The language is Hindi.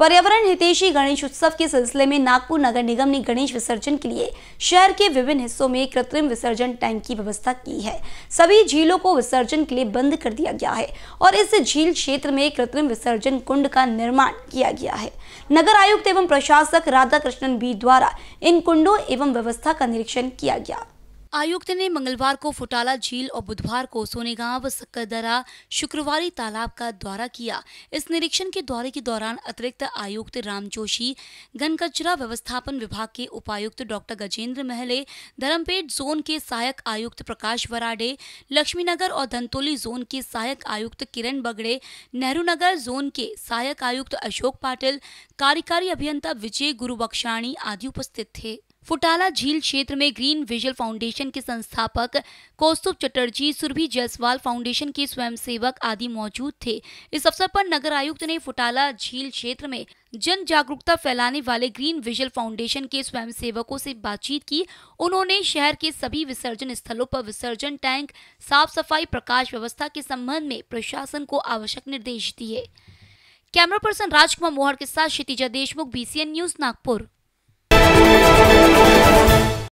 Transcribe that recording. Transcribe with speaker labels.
Speaker 1: पर्यावरण हितेशी गणेश उत्सव के सिलसिले में नागपुर नगर निगम ने गणेश विसर्जन के लिए शहर के विभिन्न हिस्सों में कृत्रिम विसर्जन टैंक की व्यवस्था की है सभी झीलों को विसर्जन के लिए बंद कर दिया गया है और इस झील क्षेत्र में कृत्रिम विसर्जन कुंड का निर्माण किया गया है नगर आयुक्त एवं प्रशासक राधा कृष्णन बी द्वारा इन कुंडों एवं व्यवस्था का निरीक्षण किया गया आयुक्त ने मंगलवार को फुटाला झील और बुधवार को सोनेगांव सक्करदरा शुक्रवारी तालाब का दौरा किया इस निरीक्षण के दौरे के दौरान अतिरिक्त आयुक्त राम जोशी घन कचरा व्यवस्थापन विभाग के उपायुक्त डॉक्टर गजेंद्र महले धर्मपेट जोन के सहायक आयुक्त प्रकाश वराडे लक्ष्मीनगर और धनतोली जोन के सहायक आयुक्त किरण बगड़े नेहरू नगर जोन के सहायक आयुक्त अशोक पाटिल कार्यकारी अभियंता विजय गुरुबख्शाणी आदि उपस्थित थे फुटाला झील क्षेत्र में ग्रीन विजल फाउंडेशन के संस्थापक कौस्तुभ चटर्जी सुरभि जसवाल फाउंडेशन के स्वयंसेवक आदि मौजूद थे इस अवसर पर नगर आयुक्त ने फुटाला झील क्षेत्र में जन जागरूकता फैलाने वाले ग्रीन विजल फाउंडेशन के स्वयंसेवकों से बातचीत की उन्होंने शहर के सभी विसर्जन स्थलों पर विसर्जन टैंक साफ सफाई प्रकाश व्यवस्था के संबंध में प्रशासन को आवश्यक निर्देश दिए कैमरा पर्सन राजकुमार मोहर के साथ क्षितिजा देशमुख बी न्यूज नागपुर